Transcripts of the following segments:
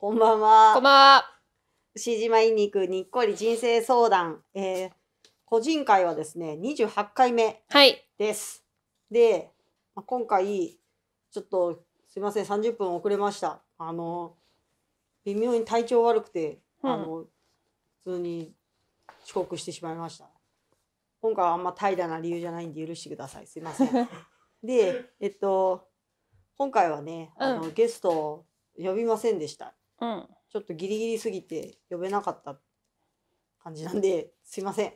こんばんは。こんばんは。牛島いにくにっこり人生相談、えー、個人会はですね、28回目です。はい、で、まあ、今回、ちょっとすいません、30分遅れました。あの、微妙に体調悪くて、うん、あの、普通に遅刻してしまいました。今回はあんま怠惰な理由じゃないんで許してください。すいません。で、えっと、今回はね、あの、うん、ゲストを呼びませんでした。うん、ちょっとギリギリすぎて呼べなかった感じなんで すいません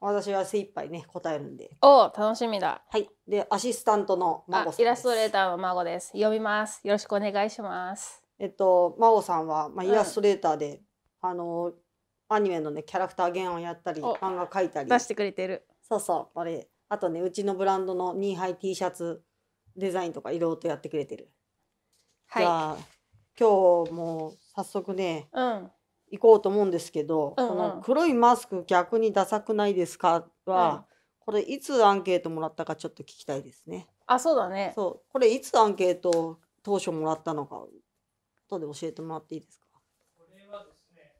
私は精一杯ね答えるんでお楽しみだはいでアシスタントの孫イラストレーターの孫です読みますよろしくお願いしますえっと孫さんは、まあ、イラストレーターで、うん、あのアニメのねキャラクター原案やったり漫画描いたり出してくれてるそうそうあれあとねうちのブランドのニーハイ T シャツデザインとかいろいろとやってくれてるはい今日もう早速ね、うん、行こうと思うんですけど、うんうん、この黒いマスク逆にダサくないですかは、うん、これいつアンケートもらったかちょっと聞きたいですね。あ、そうだね。そう、これいつアンケート当初もらったのか、後で教えてもらっていいですか。これはですね、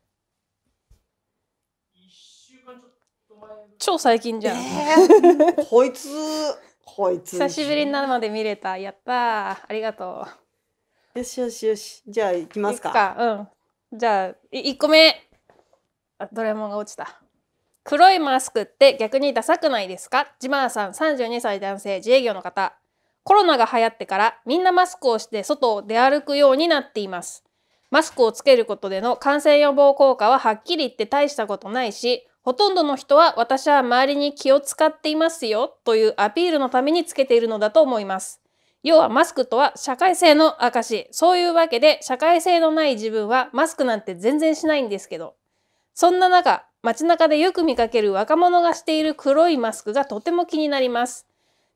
一週間ちょっと前。超最近じゃん。えー、こいつ、こいつ。久しぶりになるまで見れた。やったありがとう。よしよしよし。じゃあ行きますか。かうん。じゃあ、1個目。ドラえもんが落ちた。黒いマスクって逆にダサくないですかジマーさん、32歳男性、自営業の方。コロナが流行ってからみんなマスクをして外を出歩くようになっています。マスクをつけることでの感染予防効果ははっきり言って大したことないし、ほとんどの人は私は周りに気を使っていますよというアピールのためにつけているのだと思います。要はマスクとは社会性の証。そういうわけで社会性のない自分はマスクなんて全然しないんですけど。そんな中、街中でよく見かける若者がしている黒いマスクがとても気になります。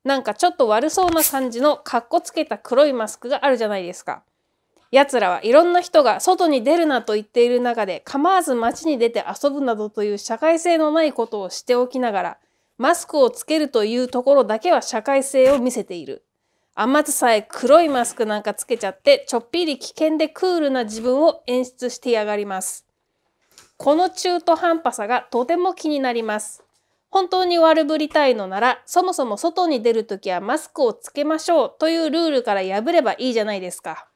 なんかちょっと悪そうな感じのかっこつけた黒いマスクがあるじゃないですか。奴らはいろんな人が外に出るなと言っている中で構わず街に出て遊ぶなどという社会性のないことをしておきながらマスクをつけるというところだけは社会性を見せている。甘ずさえ黒いマスクなんかつけちゃってちょっぴり危険でクールな自分を演出してやがります。この中途半端さがとても気になります。本当に悪ぶりたいのならそもそも外に出るときはマスクをつけましょうというルールから破ればいいじゃないですか。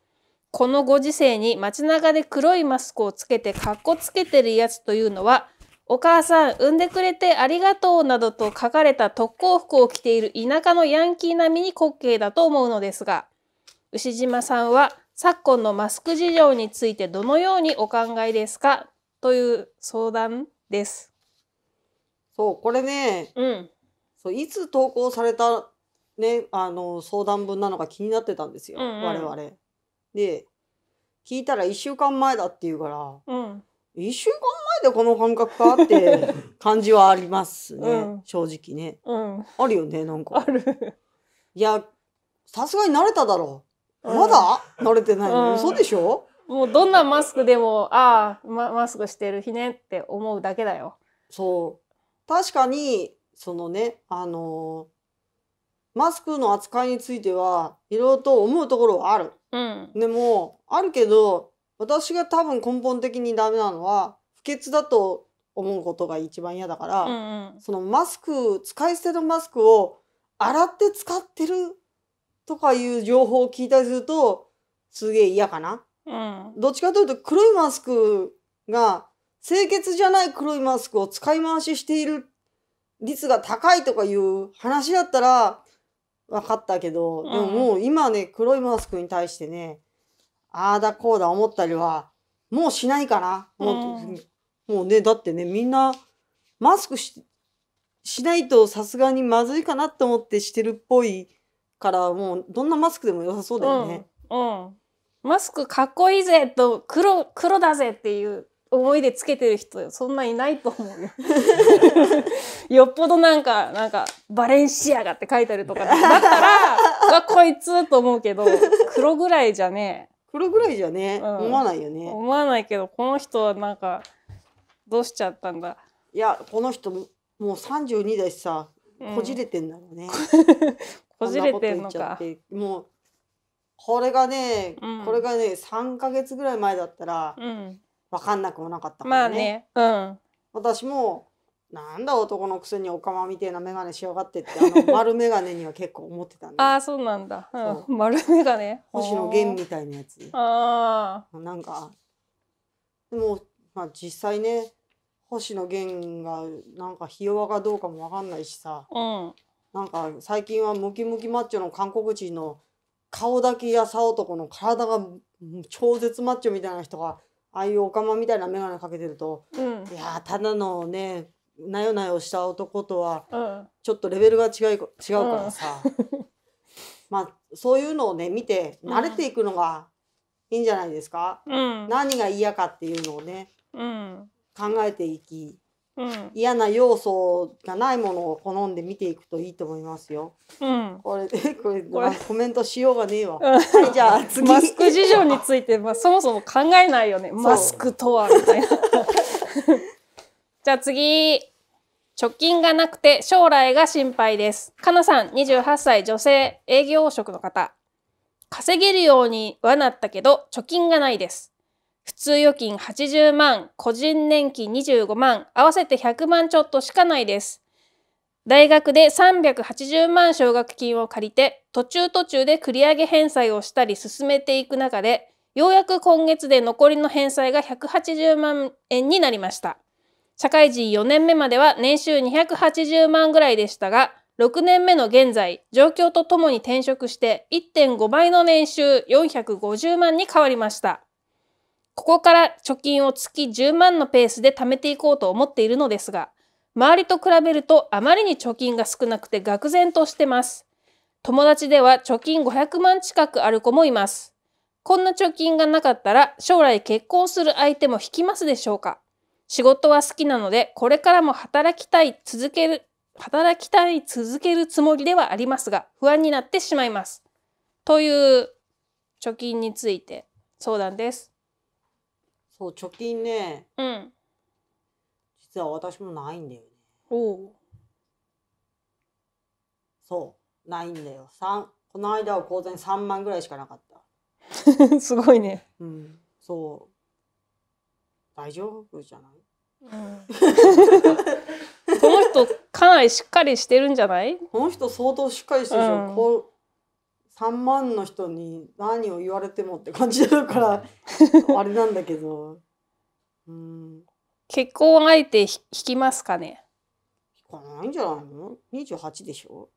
このご時世に街中で黒いマスクをつけてかっこつけてるやつというのはお母さん、産んでくれてありがとうなどと書かれた特攻服を着ている田舎のヤンキー並みに滑稽だと思うのですが、牛島さんは昨今のマスク事情についてどのようにお考えですかという相談です。そう、これね、うん。そういつ投稿された、ね、あの相談文なのか気になってたんですよ、うんうん、我々。で聞いたら1週間前だって言うから、うん、1週間でこの感覚かって 感じはありますね、うん、正直ね、うん、あるよねなんかあるいやさすがに慣れただろう、うん、まだ慣れてないの、嘘でしょもうどんなマスクでもああ、ま、マスクしてる日ねって思うだけだよそう確かにそのねあのー、マスクの扱いについてはいろいろと思うところはある、でもあるけど私が多分根本的にダメなのは不潔だと思うことが一番嫌だから、うんうん、そのマスク使い捨てのマスクを洗って使ってるとかいう情報を聞いたりするとすげえ嫌かな、うん、どっちかというと黒いマスクが清潔じゃない黒いマスクを使い回ししている率が高いとかいう話だったら分かったけど、うん、でももう今ね黒いマスクに対してねああだこうだ思ったりはもうしないかな、うん、もうもうね、だってね、みんなマスクししないとさすがにまずいかなと思ってしてるっぽいから、もうどんなマスクでも良さそうだよね。うん、うん、マスクかっこいいぜと黒、黒だぜっていう思いでつけてる人そんないないと思うよ。よっぽどなんか、なんか、バレンシアガって書いてあるとか、だったら、あ、こいつと思うけど、黒ぐらいじゃねえ。黒ぐらいじゃね、うん、思わないよね。思わないけど、この人はなんか、どうしちゃったんだいやこの人もう32だしさこじれてんだろうね、こじれてんのかもうこれがね、うん、これがね3か月ぐらい前だったら、うん、分かんなくもなかったからね,、まあねうん、私もなんだ男のくせにおかまみたいな眼鏡しやがってってあの 丸眼鏡には結構思ってたねああそうなんだ、うん、丸眼鏡星野源みたいなやつあなんかでもまあ実際ね星野源がなんかひ弱かどうかもわかんないしさ、うん、なんか最近はムキムキマッチョの韓国人の顔だけやさ男の体が超絶マッチョみたいな人がああいうオカマみたいな眼鏡かけてると、うん、いやただのねなよなよした男とはちょっとレベルが違い、違うからさ、うん、まあそういうのをね見て慣れていくのがいいんじゃないですか、うん、何が嫌かっていうのをね、うん、考えていき、うん、嫌な要素がないものを好んで見ていくといいと思いますよ。うん、これで これこれコメントしようがねえわ。じゃあ 次。マスク事情についてまあそもそも考えないよね。マスクとはみたいな。じゃあ次。貯金がなくて将来が心配です。かなさん、28歳女性営業職の方。稼げるようにはなったけど貯金がないです。普通預金80万、個人年金25万、合わせて100万ちょっとしかないです。大学で380万奨学金を借りて、途中途中で繰り上げ返済をしたり進めていく中で、ようやく今月で残りの返済が180万円になりました。社会人4年目までは年収280万ぐらいでしたが、6年目の現在、状況とともに転職して1.5倍の年収450万に変わりました。ここから貯金を月10万のペースで貯めていこうと思っているのですが、周りと比べるとあまりに貯金が少なくて愕然としてます。友達では貯金500万近くある子もいます。こんな貯金がなかったら将来結婚する相手も引きますでしょうか仕事は好きなのでこれからも働きたい続ける働きたい続けるつもりではありますが不安になってしまいます。という貯金について相談です。そう貯金ねうん実は私もないんだよねおうそうないんだよ三この間は当然三万ぐらいしかなかった すごいねうんそう大丈夫じゃない、うん、この人かなりしっかりしてるんじゃないこの人相当しっかりしてるでしょ、うん、こ3万の人に何を言われてもって感じだからあれなんだけど、うん、結婚相手引きますかね引かないんじゃないの ?28 でしょ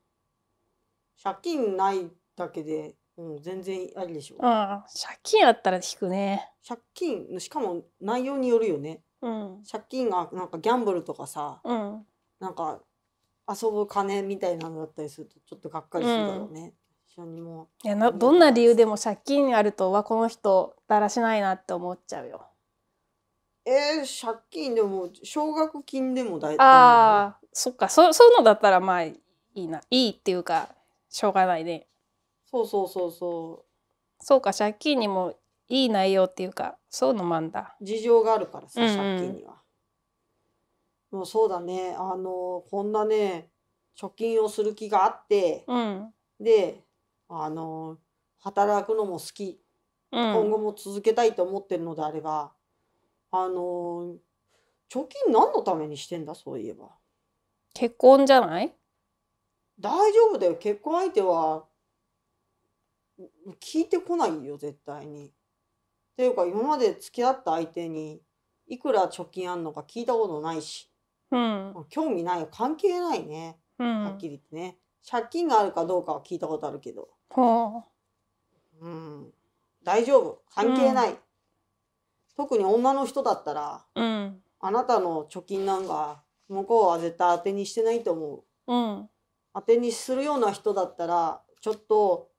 借金ないだけで、うん、全然ありでしょ、うん、借金あったら引くね借金しかも内容によるよね、うん、借金がなんかギャンブルとかさ、うん、なんか遊ぶ金みたいなのだったりするとちょっとがっかりするだろうね、うん緒にもういやどんな理由でも借金あるとはこの人だらしないなって思っちゃうよえー、借金でも奨学金でも大体ああそっかそそういうのだったらまあいいないいっていうかしょうがないねそうそうそうそうそうか借金にもいい内容っていうかそういうのもあんだ事情があるからさ、うんうん、借金にはもうそうだねあのこんなね貯金をする気があって、うん、であの働くのも好き、うん、今後も続けたいと思ってるのであればあの貯金何のためにしてんだそういえば結婚じゃない大丈夫だよ結婚相手は聞いてこないよ絶対に。っていうか今まで付き合った相手にいくら貯金あんのか聞いたことないし、うん、興味ないよ関係ないね、うん、はっきり言ってね。借金があるかどうかは聞いたことあるけど。はあ、うん。大丈夫。関係ない。うん、特に女の人だったら、うん、あなたの貯金なんか、向こうは絶対当てにしてないと思う。うん。当てにするような人だったら、ちょっと、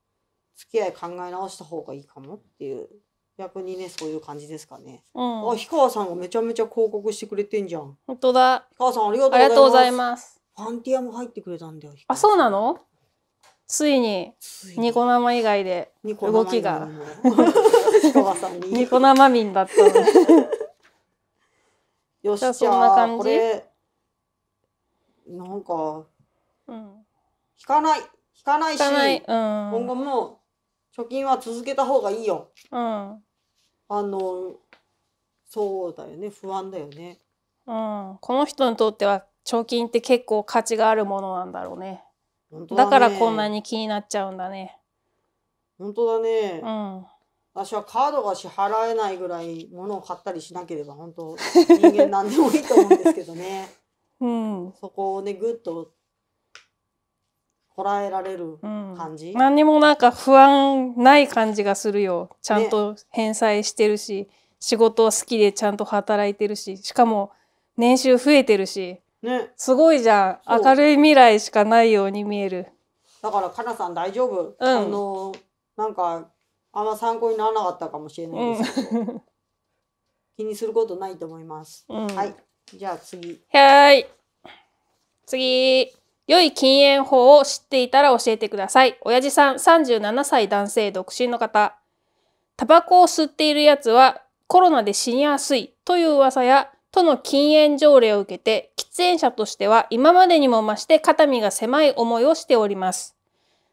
付き合い考え直した方がいいかもっていう。逆にね、そういう感じですかね。うん、あ、氷川さんがめちゃめちゃ広告してくれてんじゃん。本当だ。氷川さんありがとうございます。ファンティアも入ってくれたんだよ。あ、そうなのついに、ニコ生以外で動きが。ニコ生民だったので。よし、ゃそんな感じ。なんか、うん、引かない。引かないし、いうん、今後も貯金は続けた方がいいよ。うん、あの、そうだよね。不安だよね。うん、この人にとっては貯金って結構価値があるものなんだろうね。だねだからこんなに気になっちゃうんだね。本当だね。うん。私はカードが支払えないぐらい物を買ったりしなければ本当人間何でもいいと思うんですけどね。うん、そこをねぐっとこらえられる感じ、うん、何にもなんか不安ない感じがするよちゃんと返済してるし、ね、仕事は好きでちゃんと働いてるししかも年収増えてるしね。すごいじゃん。明るい未来しかないように見える。だから、かなさん大丈夫。うん、あの、なんか、あんま参考にならなかったかもしれないですけど。うん、気にすることないと思います。うん、はい。じゃあ次。はい。次。良い禁煙法を知っていたら教えてください。親父さん、37歳男性、独身の方。タバコを吸っているやつはコロナで死にやすいという噂やとの禁煙条例を受けて、喫煙者としては今までにも増して肩身が狭い思いをしております。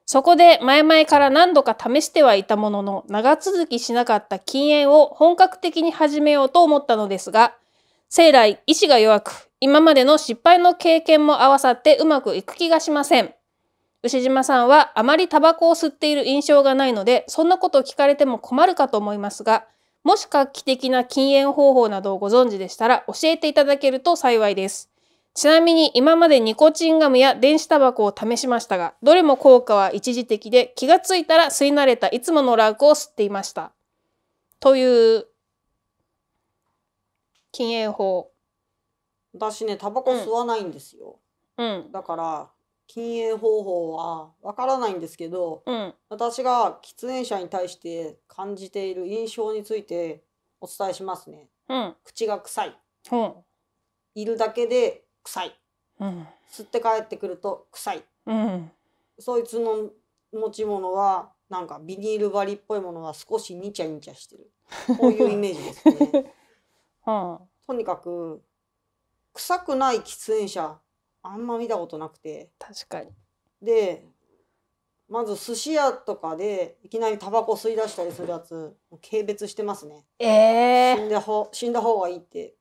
そこで前々から何度か試してはいたものの、長続きしなかった禁煙を本格的に始めようと思ったのですが、生来意志が弱く、今までの失敗の経験も合わさってうまくいく気がしません。牛島さんはあまりタバコを吸っている印象がないので、そんなことを聞かれても困るかと思いますが、もし画期的な禁煙方法などをご存知でしたら教えていただけると幸いです。ちなみに今までニコチンガムや電子タバコを試しましたが、どれも効果は一時的で気がついたら吸い慣れたいつものラークを吸っていました。という、禁煙法。私ね、タバコ吸わないんですよ。うん。だから、禁煙方法はわからないんですけど、うん、私が喫煙者に対して感じている印象についてお伝えしますね。うん、口が臭い、うん、いるだけで臭い、うん。吸って帰ってくると臭い、そいつの持ち物はなんかビニール張りっぽいものは少しニチャニチャしてる こういうイメージですね。うん、とにかく臭くない喫煙者あんま見たことなくて確かにでまず寿司屋とかでいきなりタバコ吸い出したりするやつ軽蔑してますねええー、死んだほ死んだ方がいいって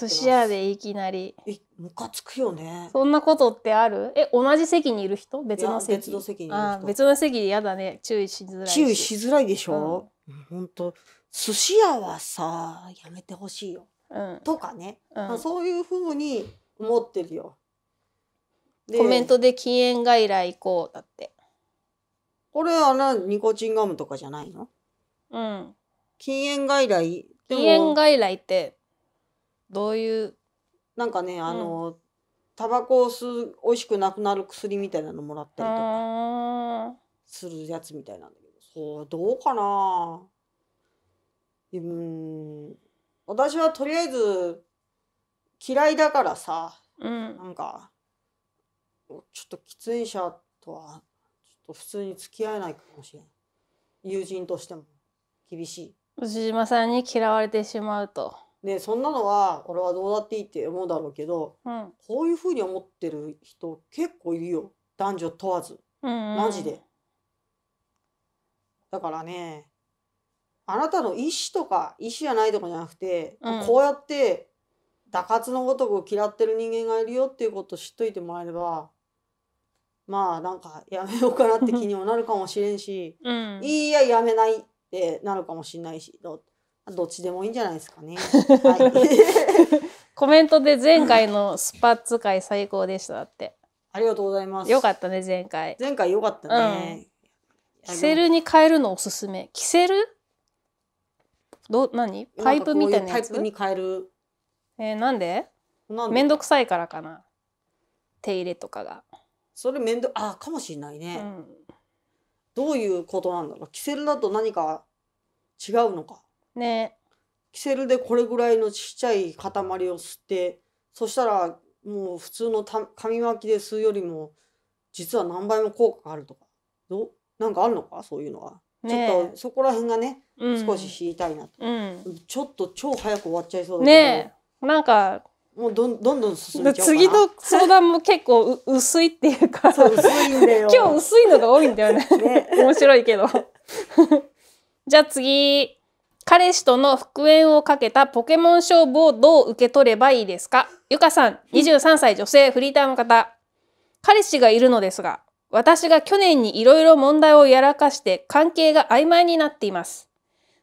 寿司屋でいきなりえムカつくよねそんなことってあるえ同じ席にいる人別の席別の席あ別の席で嫌だね注意しづらい注意しづらいでしょ、うん、本当寿司屋はさやめてほしいよ、うん、とかね、うん、まあ、そういうふうに持ってるよコメントで禁煙外来行こうだってこれあのニコチンガムとかじゃないのうん禁煙外来禁煙外来ってどういうなんかねあの、うん、タバコを吸う美味しくなくなる薬みたいなのもらったりとかするやつみたいなんだけどそうどうかなうん私はとりあえず嫌いだからさ、うん、なんかちょっと喫煙者とはちょっと普通に付き合えないかもしれん友人としても厳しい藤島さんに嫌われてしまうとねそんなのは俺はどうだっていいって思うだろうけど、うん、こういうふうに思ってる人結構いるよ男女問わず、うんうん、マジでだからねあなたの意思とか意思じゃないとかじゃなくて、うん、こうやって打滑のごとく嫌ってる人間がいるよっていうことを知っといてもらえればまあなんかやめようかなって気にもなるかもしれんし、うん、いいややめないってなるかもしれないしどどっちでもいいんじゃないですかね。はい、コメントで前回のスパッツ会最高でしたって。ありがとうございます。よかったね前回。前回よかったね。着せるに変えるのおすすめ。着せるど何？パイプみたいなやつ。パイプに変える。えー、なんで面倒くさいからかな手入れとかがそれ面倒あかもしれないね、うん、どういうことなんだろうキセルだと何か違うのかねキセルでこれぐらいのちっちゃい塊を吸ってそしたらもう普通のた紙巻きで吸うよりも実は何倍も効果があるとかどなんかあるのかそういうのは、ね、ちょっとそこら辺がね、うん、少し引いたいなと、うん、ちょっと超早く終わっちゃいそうだけど、ねなんかもうどんどんどん進ん次の相談も結構 薄いっていうかう薄いんだよ今日薄いのが多いんだよねね面白いけどじゃあ次彼氏との復縁をかけたポケモン勝負をどう受け取ればいいですかゆかさん23歳女性フリーターの方彼氏がいるのですが私が去年にいろいろ問題をやらかして関係が曖昧になっています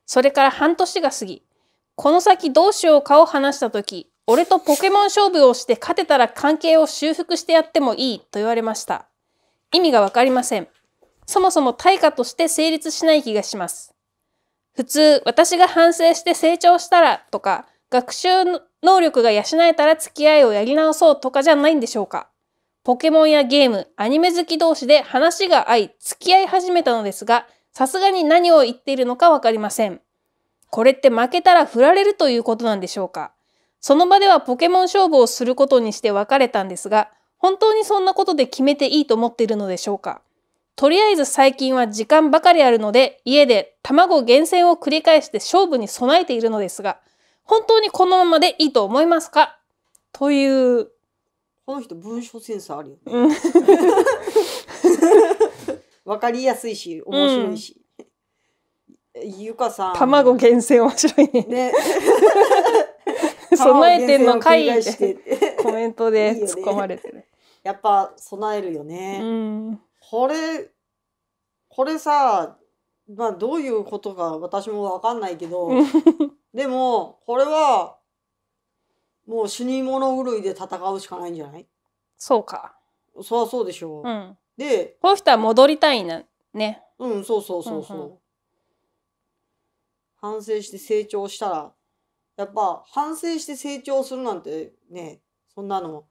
それから半年が過ぎこの先どうしようかを話した時、俺とポケモン勝負をして勝てたら関係を修復してやってもいいと言われました。意味がわかりません。そもそも対価として成立しない気がします。普通、私が反省して成長したらとか、学習能力が養えたら付き合いをやり直そうとかじゃないんでしょうか。ポケモンやゲーム、アニメ好き同士で話が合い、付き合い始めたのですが、さすがに何を言っているのかわかりません。これって負けたら振られるということなんでしょうかその場ではポケモン勝負をすることにして別れたんですが、本当にそんなことで決めていいと思っているのでしょうかとりあえず最近は時間ばかりあるので、家で卵厳選を繰り返して勝負に備えているのですが、本当にこのままでいいと思いますかという。この人文章センスあるよね。わ かりやすいし、面白いし。ゆかさん。卵厳選面白いね。ね 備えてんのかいってコメントで突っ込まれてる。いいね、やっぱ備えるよね。うん、これこれさまあどういうことか私もわかんないけど でもこれはもう死に物狂いで戦うしかないんじゃないそうか。そうゃそうでしょう。うん、でこの人は戻りたいなね。うんそうそうそうそう。うんうん反省して成長したら、やっぱ反省して成長するなんてね、そんなの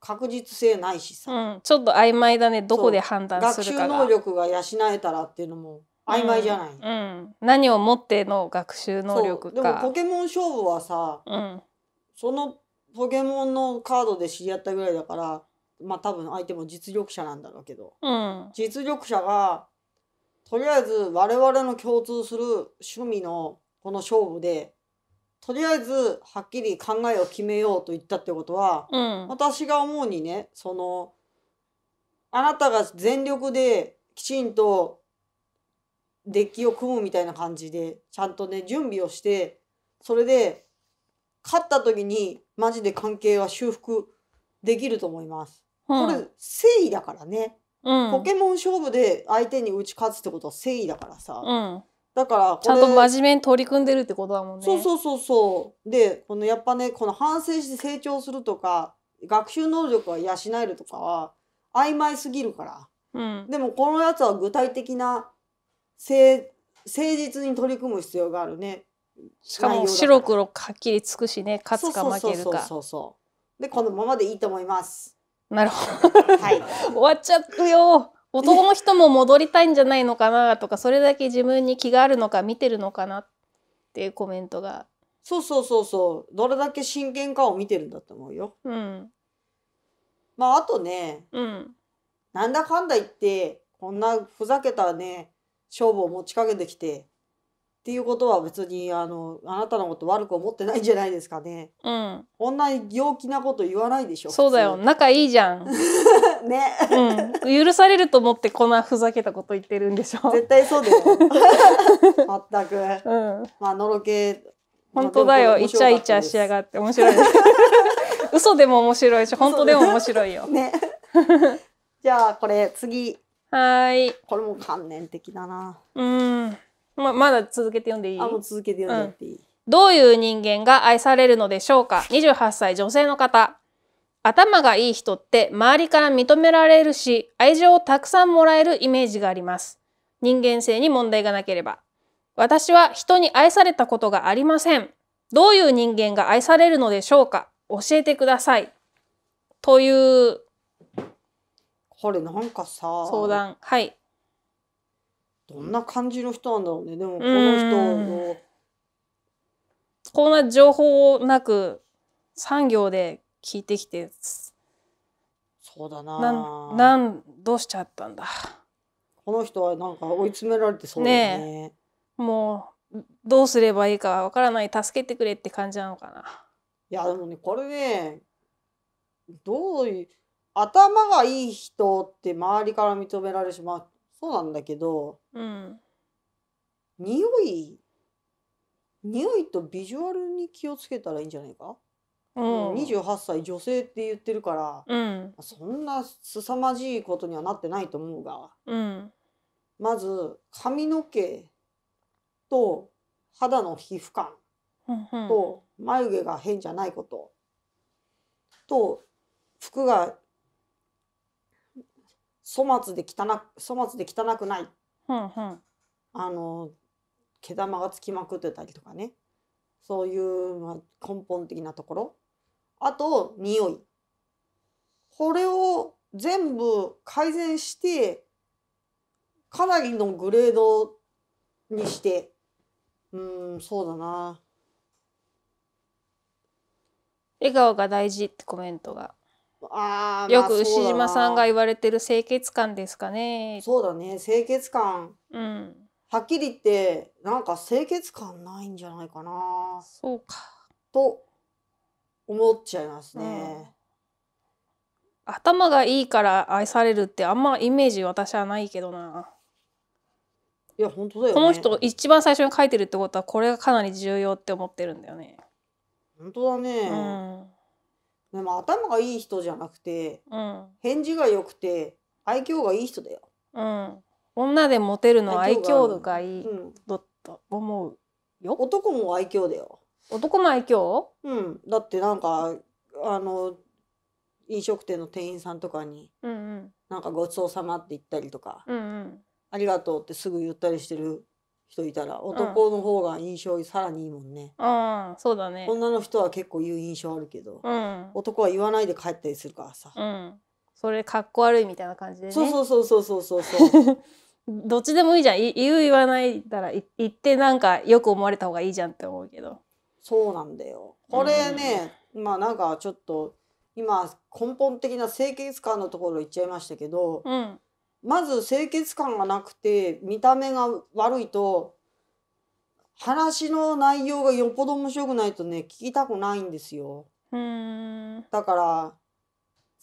確実性ないしさ。うん、ちょっと曖昧だね、どこで判断するか学習能力が養えたらっていうのも曖昧じゃない。うん、うん、何をもっての学習能力でもポケモン勝負はさ、うん、そのポケモンのカードで知り合ったぐらいだから、まあ多分相手も実力者なんだろうけど、うん、実力者がとりあえず我々の共通する趣味のこの勝負でとりあえずはっきり考えを決めようと言ったってことは、うん、私が思うにねそのあなたが全力できちんとデッキを組むみたいな感じでちゃんとね準備をしてそれで勝った時にマジで関係は修復できると思います。うん、これ誠意だからね。ポケモン勝負で相手に打ち勝つってことは誠意だからさ、うん、だからちゃんと真面目に取り組んでるってことだもんねそうそうそうそうでこのやっぱねこの反省して成長するとか学習能力は養えるとかは曖昧すぎるから、うん、でもこのやつは具体的な誠実に取り組む必要があるねしかも白黒はっきりつくしね勝つか負けるかそうそうそうそうでこのままでいいと思いますなるほど。はい。終わっちゃうよ。男の人も戻りたいんじゃないのかなとか、それだけ自分に気があるのか見てるのかなっていうコメントが。そうそうそうそう。どれだけ真剣かを見てるんだと思うよ。うん。まあ、あとね、うん。なんだかんだ言って、こんなふざけたね、勝負を持ちかけてきて、っていうことは別にあのあなたのこと悪く思ってないんじゃないですかね。うん。こんな陽気なこと言わないでしょ。そうだよ。仲いいじゃん。ね、うん。許されると思ってこんなふざけたこと言ってるんでしょ。絶対そうだよ。全く。うん。まあのろけ。本当だよ。イチャイチャしやがって面白い。嘘でも面白いし、本当でも面白いよ。ね。じゃあこれ次。はい。これも観念的だな。うん。ままだ続けて読んでいいあもう続けて読んでいい、うん、どういう人間が愛されるのでしょうか28歳女性の方頭がいい人って周りから認められるし愛情をたくさんもらえるイメージがあります人間性に問題がなければ私は人に愛されたことがありませんどういう人間が愛されるのでしょうか教えてくださいというこれなんかさ相談はいどんな感じの人なんだろうねでもこの人のこんな情報なく産業で聞いてきてそうだなななんどうしちゃったんだこの人はなんか追い詰められてそうだねねもうどうすればいいかわからない助けてくれって感じなのかないやでもねこれねどういう頭がいい人って周りから認められるしまあそうなんだけどうん匂い匂いとビジュアルに気をつけたらいいんじゃないか、うん、28歳女性って言ってるから、うんそんな凄まじいことにはなってないと思うがうんまず髪の毛と肌の皮膚感と眉毛が変じゃないことと服が粗末で汚粗末で汚くない、うんうん、あの毛玉がつきまくってたりとかねそういう、まあ、根本的なところあと匂いこれを全部改善してかなりのグレードにしてうんそうだな笑顔が大事ってコメントがよく牛島さんが言われてる清潔感ですかね。そうだね清潔感、うん、はっきり言ってなんか清潔感ないんじゃないかなそうかと思っちゃいますね、うん、頭がいいから愛されるってあんまイメージ私はないけどないや本当だよ、ね、この人一番最初に書いてるってことはこれがかなり重要って思ってるんだよね本当だね、うんでも頭がいい人じゃなくて、うん、返事が良くて愛嬌がいい人だよ。うん、女でモテるの愛嬌がいいだと思うよ、男も愛嬌だよ。男も愛嬌？うん。だってなんかあの飲食店の店員さんとかに、うんうん、なんかごちそうさまって言ったりとか、うんうん、ありがとうってすぐ言ったりしてる人いたら男の方が印象さらにいいもんね、ああそうだね女の人は結構言う印象あるけど、うん、男は言わないで帰ったりするからさ、うん、それかっこ悪いみたいな感じでねそうそうそうそうそうそう どっちでもいいじゃん言う言わないたら言ってなんかよく思われた方がいいじゃんって思うけどそうなんだよこれね、うん、まあなんかちょっと今根本的な清潔感のところ言っちゃいましたけど、うん、まず清潔感がなくて見た目が悪いと話の内容がよっぽど面白くないとね聞きたくないんですよ。だから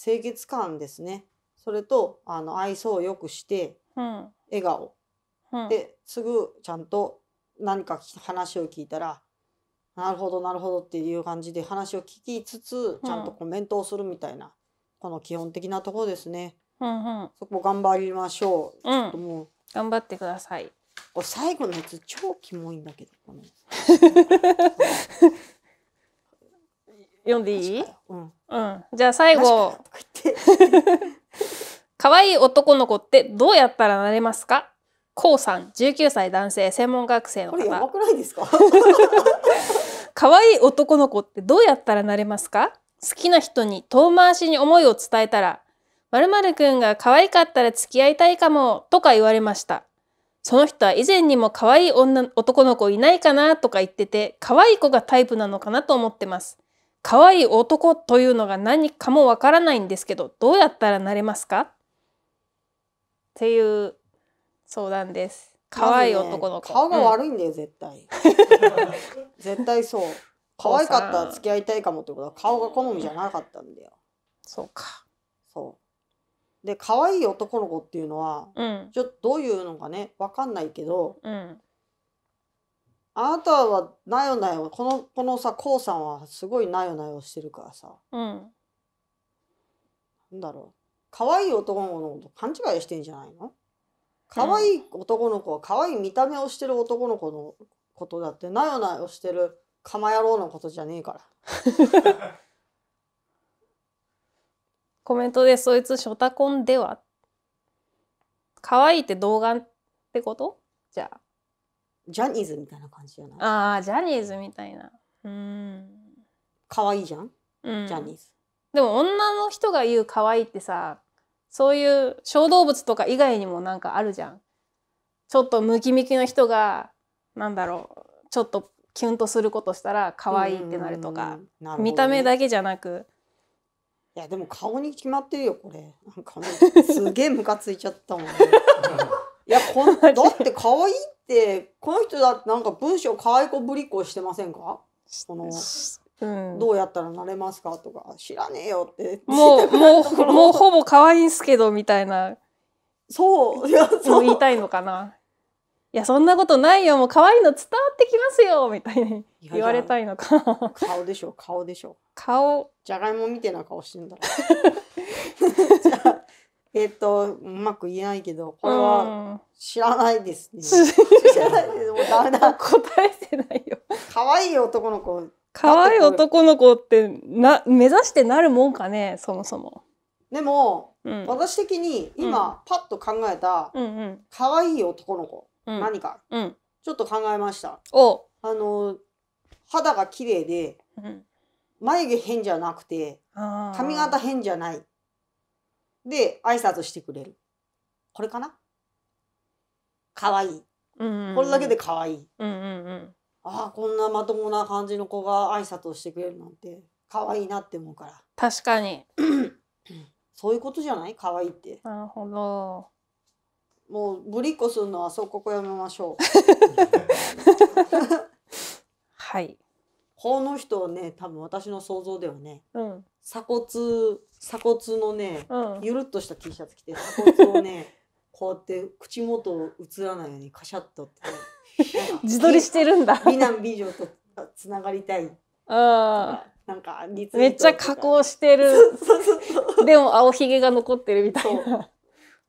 清潔感ですね。それとあの愛想をよくして、うん、笑顔、うん、ですぐちゃんと何か話を聞いたら「なるほどなるほど」っていう感じで話を聞きつつちゃんとコメントをするみたいな、うん、この基本的なところですね。うんうん、そこ頑張りましょう。うん、ちょっともう頑張ってください。お最後のやつ超キモいんだけど。読んでいい？うん、うん。じゃあ最後。可愛い男の子ってどうやったらなれますか？こうさん、十九歳男性、専門学生の方。これやばくないですか？可愛い男の子ってどうやったらなれますか？好きな人に遠回しに思いを伝えたら〇〇くんが可愛かったら付き合いたいかも、とか言われました。その人は以前にも可愛い女男の子いないかなとか言ってて、可愛い子がタイプなのかなと思ってます。可愛い男というのが何かもわからないんですけど、どうやったらなれますかっていう相談です。可愛い男の子、ね、顔が悪いんだよ、うん、絶対。絶対そう。可愛かったら付き合いたいかもってことは顔が好みじゃなかったんだよ。そうか。そう。で可愛い男の子っていうのは、うん、ちょっとどういうのかね分かんないけど、うん、あなたはなよなよこのこのさこうさんはすごいなよなよしてるからさ、うん、なんだろう可愛い男の子のこと勘違いしてんじゃないの可愛い男の子は可愛い見た目をしてる男の子のことだってなよなよしてる釜野郎のことじゃねえから。コメントで、そいつショタコンでは可愛いって動画ってことじゃあ。ジャニーズみたいな感じじゃないああ、ジャニーズみたいな。うん。可愛いじゃん、うん、ジャニーズ。でも女の人が言う可愛いってさ、そういう小動物とか以外にもなんかあるじゃん。ちょっとムキムキの人が、なんだろう、ちょっとキュンとすることしたら可愛いってなるとか、ね、見た目だけじゃなくいやでも顔に決まってるよこれなんかね すげえムカついちゃったもん、いやこんだって可愛いってこの人だってなんか文章可愛い子ぶりっ子してませんかその、うん、どうやったらなれますかとか知らねえよってもうもうもうほぼ可愛いんすけどみたいなそういやそう言いたいのかないやそんなことないよもう可愛いの伝わってきますよみたいに言われたいのか顔でしょ顔でしょ顔じゃがいもみてな顔してんだ じえっ、とうまく言えないけどこれは知らないですね、知らないですもうダメだ答えてないよ可愛い男の子可愛い男の子ってな目指してなるもんかねそもそもでも、うん、私的に今、パッと考えた、可愛い男の子、うん、何か、ちょっと考えましたあの肌が綺麗で、うん、眉毛変じゃなくて髪型変じゃないで挨拶してくれるこれかな可愛い、うんうん、これだけで可愛い、うんうんうん、ああこんなまともな感じの子が挨拶をしてくれるなんて可愛いいなって思うから確かに そういうことじゃない可愛いいってなるほどもうぶりっこするのはそうここやめましょう はいこの人はね多分私の想像ではね、うん、鎖骨鎖骨のね、うん、ゆるっとした T シャツ着て鎖骨をね こうやって口元を映らないようにカシャッとって、自撮りしてるんだ美男美女とつながりたいあなんかめっちゃ加工してるでも青ひげが残ってるみたいな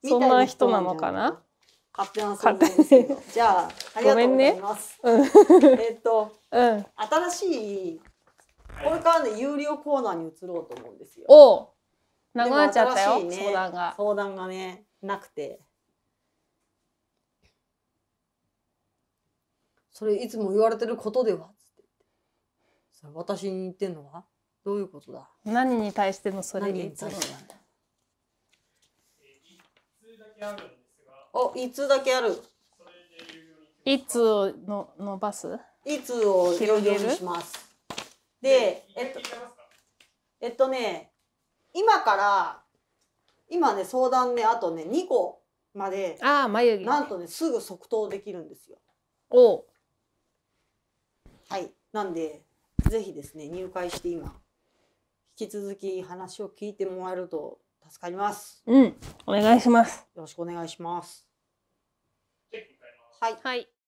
そんな人なのかな発表するんですけど。じゃあ、ありがとうございます。ねえっと、うん、新しい、これからね、有料コーナーに移ろうと思うんですよ。おなくなっちゃったよ、ね、相談が。相談がね、なくて。それいつも言われてることでは私に言ってんのはどういうことだ何に対してのそれに対してのお、いつだけある。いつをの伸ばすいつを広げるします。で、えっと、えっとね、今から、今ね、相談ね、あとね、二個まで、ああ、眉毛、なんとね、すぐ即答できるんですよ。おはい。なんで、ぜひですね、入会して今、引き続き話を聞いてもらえると助かります。うん、お願いします。よろしくお願いします。はい。はい